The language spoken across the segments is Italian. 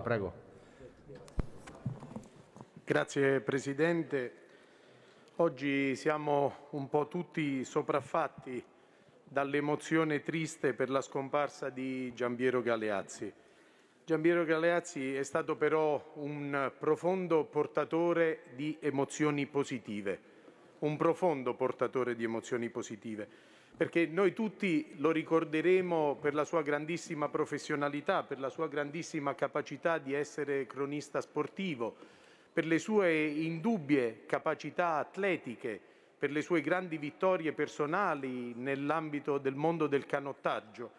Prego. Grazie Presidente. Oggi siamo un po' tutti sopraffatti dall'emozione triste per la scomparsa di Giambiero Galeazzi. Giambiero Galeazzi è stato però un profondo portatore di emozioni positive un profondo portatore di emozioni positive, perché noi tutti lo ricorderemo per la sua grandissima professionalità, per la sua grandissima capacità di essere cronista sportivo, per le sue indubbie capacità atletiche, per le sue grandi vittorie personali nell'ambito del mondo del canottaggio.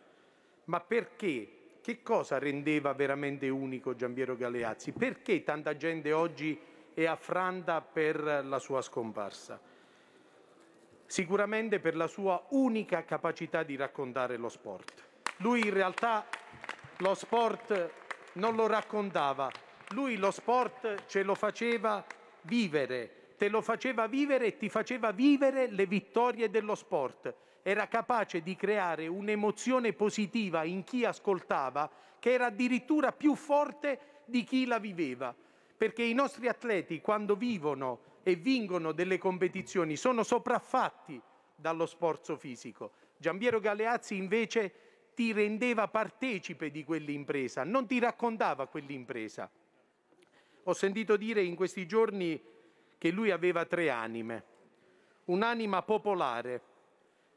Ma perché? Che cosa rendeva veramente unico Giambiero Galeazzi? Perché tanta gente oggi è affranta per la sua scomparsa? sicuramente per la sua unica capacità di raccontare lo sport. Lui in realtà lo sport non lo raccontava, lui lo sport ce lo faceva vivere, te lo faceva vivere e ti faceva vivere le vittorie dello sport. Era capace di creare un'emozione positiva in chi ascoltava che era addirittura più forte di chi la viveva perché i nostri atleti quando vivono e vincono delle competizioni sono sopraffatti dallo sforzo fisico. Giambiero Galeazzi invece ti rendeva partecipe di quell'impresa, non ti raccontava quell'impresa. Ho sentito dire in questi giorni che lui aveva tre anime. Un'anima popolare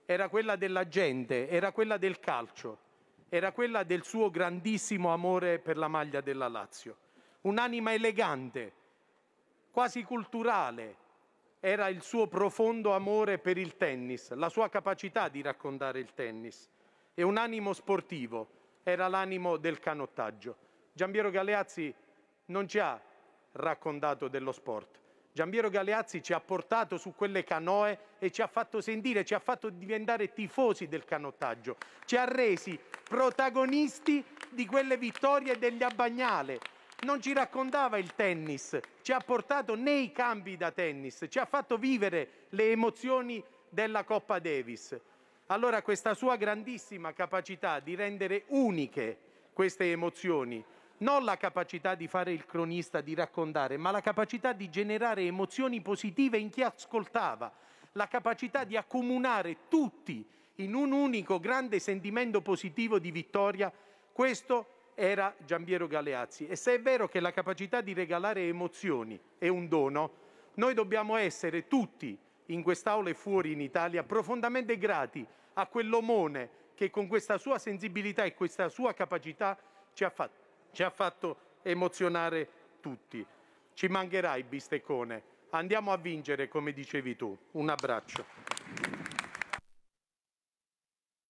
era quella della gente, era quella del calcio, era quella del suo grandissimo amore per la maglia della Lazio un'anima elegante, quasi culturale. Era il suo profondo amore per il tennis, la sua capacità di raccontare il tennis e un animo sportivo, era l'animo del canottaggio. Giambiero Galeazzi non ci ha raccontato dello sport. Giambiero Galeazzi ci ha portato su quelle canoe e ci ha fatto sentire, ci ha fatto diventare tifosi del canottaggio, ci ha resi protagonisti di quelle vittorie degli Abbagnale, non ci raccontava il tennis, ci ha portato nei campi da tennis, ci ha fatto vivere le emozioni della Coppa Davis. Allora questa sua grandissima capacità di rendere uniche queste emozioni, non la capacità di fare il cronista, di raccontare, ma la capacità di generare emozioni positive in chi ascoltava, la capacità di accomunare tutti in un unico grande sentimento positivo di vittoria, questo era Giambiero Galeazzi. E se è vero che la capacità di regalare emozioni è un dono, noi dobbiamo essere tutti, in quest'Aula e fuori in Italia, profondamente grati a quell'omone che con questa sua sensibilità e questa sua capacità ci ha, fatto, ci ha fatto emozionare tutti. Ci mancherai, bisteccone. Andiamo a vincere, come dicevi tu. Un abbraccio.